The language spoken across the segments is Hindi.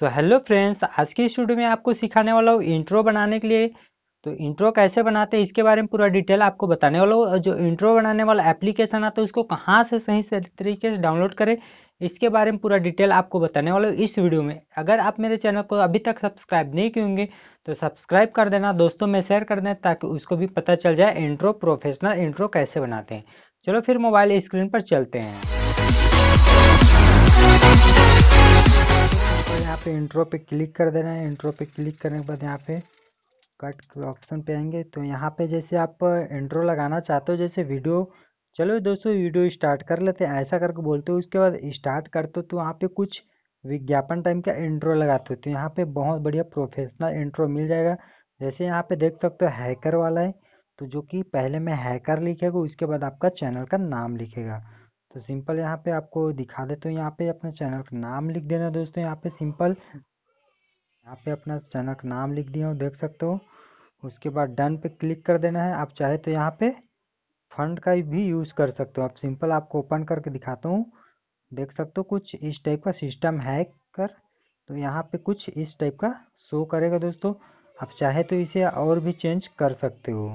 सो हेलो फ्रेंड्स आज के स्टूडियो में आपको सिखाने वाला हूँ इंट्रो बनाने के लिए तो इंट्रो कैसे बनाते हैं इसके बारे में पूरा डिटेल आपको बताने वाला हूँ और जो इंट्रो बनाने वाला एप्लीकेशन आता है उसको कहाँ से सही से तरीके से डाउनलोड करें इसके बारे में पूरा डिटेल आपको बताने वाला हूँ इस वीडियो में अगर आप मेरे चैनल को अभी तक सब्सक्राइब नहीं किए तो सब्सक्राइब कर देना दोस्तों में शेयर कर देना ताकि उसको भी पता चल जाए इंट्रो प्रोफेशनल इंट्रो कैसे बनाते हैं चलो फिर मोबाइल स्क्रीन पर चलते हैं पे इंट्रो पे क्लिक कर देना है इंट्रो पे क्लिक करने के बाद यहाँ पे कट ऑप्शन पे आएंगे तो यहाँ पे जैसे आप इंट्रो लगाना चाहते हो जैसे वीडियो चलो दोस्तों वीडियो स्टार्ट कर लेते हैं ऐसा करके बोलते हो उसके बाद स्टार्ट करते हो तो वहाँ पे कुछ विज्ञापन टाइम का इंट्रो लगाते हो तो यहाँ पे बहुत बढ़िया प्रोफेशनल इंट्रो मिल जाएगा जैसे यहाँ पे देख सकते हो हैकर वाला है तो जो कि पहले मैं हैकर लिखेगा उसके बाद आपका चैनल का नाम लिखेगा तो सिंपल यहाँ पे आपको दिखा देते हैं यहाँ पे अपना चैनल का नाम लिख देना दोस्तों यहाँ पे सिंपल यहाँ पे अपना चैनल का नाम लिख दिया हूँ देख सकते हो उसके बाद डन पे क्लिक कर देना है आप चाहे तो यहाँ पे फंड का भी यूज़ कर सकते हो आप सिंपल आपको ओपन करके दिखाता हूँ देख सकते हो कुछ इस टाइप का सिस्टम है कर तो यहाँ पे कुछ इस टाइप का शो करेगा दोस्तों आप चाहे तो इसे और भी चेंज कर सकते हो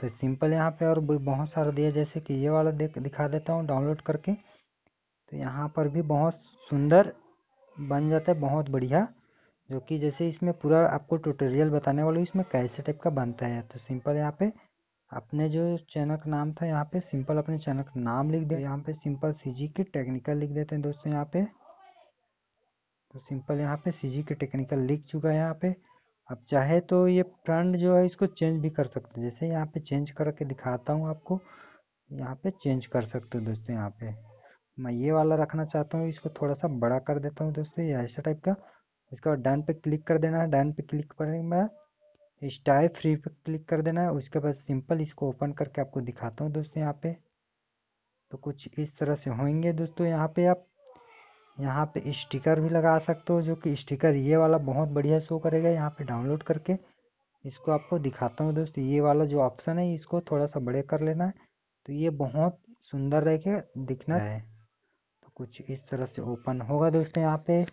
तो सिंपल यहाँ पे और बहुत सारा दिया जैसे कि ये वाला देख दिखा देता हूँ डाउनलोड करके तो यहाँ पर भी बहुत सुंदर बन जाता है बहुत बढ़िया जो कि जैसे इसमें पूरा आपको ट्यूटोरियल बताने वाली इसमें कैसे टाइप का बनता है तो सिंपल यहाँ पे अपने जो चैनल का नाम था यहाँ पे सिंपल अपने चैनल का नाम लिख दे यहाँ पे सिंपल सीजी की टेक्निकल लिख देते हैं दोस्तों यहाँ पे तो सिंपल यहाँ पे सीजी की टेक्निकल लिख चुका है यहाँ पे अब चाहे तो ये फ्रंट जो है इसको चेंज भी कर सकते हैं जैसे यहाँ पे चेंज करके दिखाता हूँ आपको यहाँ पे चेंज कर सकते हो दोस्तों यहाँ पे मैं ये वाला रखना चाहता हूँ इसको थोड़ा सा बड़ा कर देता हूँ दोस्तों ये ऐसा टाइप का उसके बाद डन पे क्लिक कर देना है डन पे क्लिक कर स्टाइल फ्री पे क्लिक कर देना है उसके बाद सिंपल इसको ओपन करके आपको दिखाता हूँ दोस्तों यहाँ पे तो कुछ इस तरह से होंगे दोस्तों यहाँ पे आप यहाँ पे स्टिकर भी लगा सकते हो जो कि स्टिकर ये वाला बहुत बढ़िया शो करेगा यहाँ पे डाउनलोड करके इसको आपको दिखाता हूँ दोस्तों ये वाला जो ऑप्शन है इसको थोड़ा सा बड़े कर लेना है तो ये बहुत सुंदर रह के दिखना है तो कुछ इस तरह से ओपन होगा दोस्तों यहाँ पे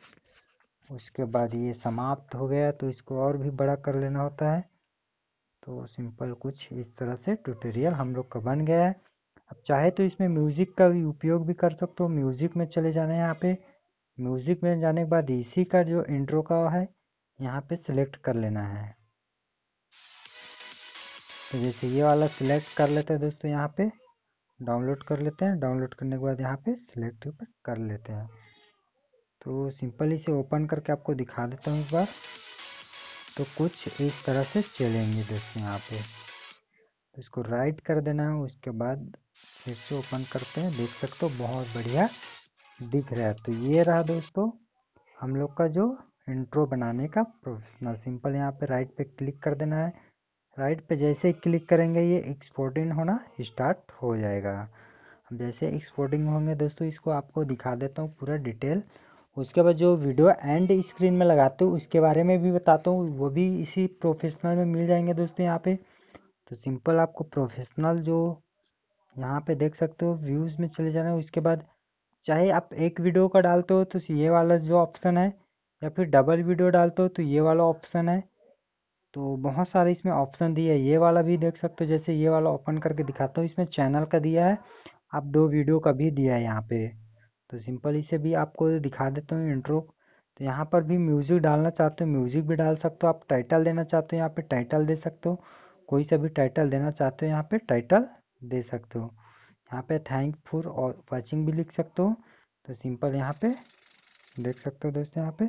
उसके बाद ये समाप्त हो गया तो इसको और भी बड़ा कर लेना होता है तो सिंपल कुछ इस तरह से ट्यूटोरियल हम लोग का बन गया है अब चाहे तो इसमें म्यूज़िक का भी उपयोग भी कर सकते हो म्यूज़िक में चले जाना है यहाँ पे म्यूज़िक में जाने के बाद इसी का जो इंट्रो का है यहाँ पे सिलेक्ट कर लेना है तो जैसे ये वाला सिलेक्ट कर लेते हैं दोस्तों यहाँ पे डाउनलोड कर लेते हैं डाउनलोड करने के बाद यहाँ पे सिलेक्ट कर लेते हैं तो सिंपल इसे ओपन करके आपको दिखा देता हूँ एक बार तो कुछ इस तरह से चलेंगे दोस्तों यहाँ पे तो इसको राइट कर देना है उसके बाद फिर से ओपन करते हैं देख सकते हो बहुत बढ़िया दिख रहा है तो ये रहा दोस्तों हम लोग का जो इंट्रो बनाने का प्रोफेशनल सिंपल यहाँ पे राइट पे क्लिक कर देना है राइट पे जैसे ही क्लिक करेंगे ये एक्सपोर्टिंग होना स्टार्ट हो जाएगा अब जैसे एक्सपोर्टिंग होंगे दोस्तों इसको आपको दिखा देता हूँ पूरा डिटेल उसके बाद जो वीडियो एंड स्क्रीन में लगाते हो उसके बारे में भी बताता हूँ वो भी इसी प्रोफेशनल में मिल जाएंगे दोस्तों यहाँ पे तो सिंपल आपको प्रोफेशनल जो यहाँ पे देख सकते हो व्यूज़ में चले जाना है उसके बाद चाहे आप एक वीडियो का डालते हो तो ये वाला जो ऑप्शन है या फिर डबल वीडियो डालते हो तो ये वाला ऑप्शन है तो बहुत सारे इसमें ऑप्शन दिए है ये वाला भी देख सकते हो जैसे ये वाला ओपन करके दिखाता हूँ इसमें चैनल का दिया है आप दो वीडियो का भी दिया है यहाँ पे तो सिंपल इसे भी आपको दिखा देता हूँ इंट्रो तो यहाँ पर भी म्यूज़िक डालना चाहते हो म्यूज़िक भी डाल सकते हो आप टाइटल देना चाहते हो यहाँ पे टाइटल दे सकते हो कोई सा भी टाइटल देना चाहते हो यहाँ पे टाइटल दे सकते हो यहाँ पे थैंक फॉर और वॉचिंग भी लिख सकते हो तो सिंपल यहाँ पे देख सकते हो दोस्तों यहाँ पे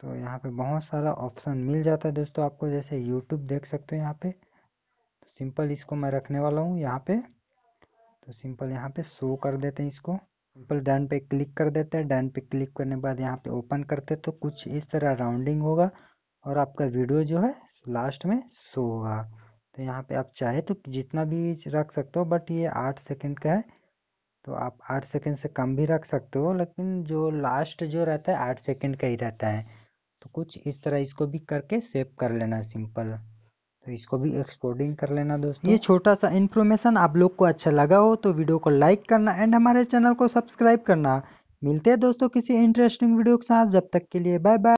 तो यहाँ पे बहुत सारा ऑप्शन मिल जाता है दोस्तों आपको जैसे यूट्यूब देख सकते हो यहाँ पे तो सिंपल इसको मैं रखने वाला हूँ यहाँ पे तो सिंपल यहाँ पे शो कर देते हैं इसको सिंपल डन पे क्लिक कर देते हैं डन पे क्लिक करने के बाद यहाँ पे ओपन करते तो कुछ इस तरह राउंडिंग होगा और आपका वीडियो जो है लास्ट में शो होगा तो यहाँ पे आप चाहे तो जितना भी रख सकते हो बट ये आठ सेकंड का है तो आप आठ सेकंड से कम भी रख सकते हो लेकिन जो लास्ट जो रहता है आठ सेकंड का ही रहता है तो कुछ इस तरह इसको भी करके सेव कर लेना सिंपल तो इसको भी एक्सपोर्टिंग कर लेना दोस्तों ये छोटा सा इन्फॉर्मेशन आप लोग को अच्छा लगा हो तो वीडियो को लाइक करना एंड हमारे चैनल को सब्सक्राइब करना मिलते हैं दोस्तों किसी इंटरेस्टिंग वीडियो के साथ जब तक के लिए बाय बाय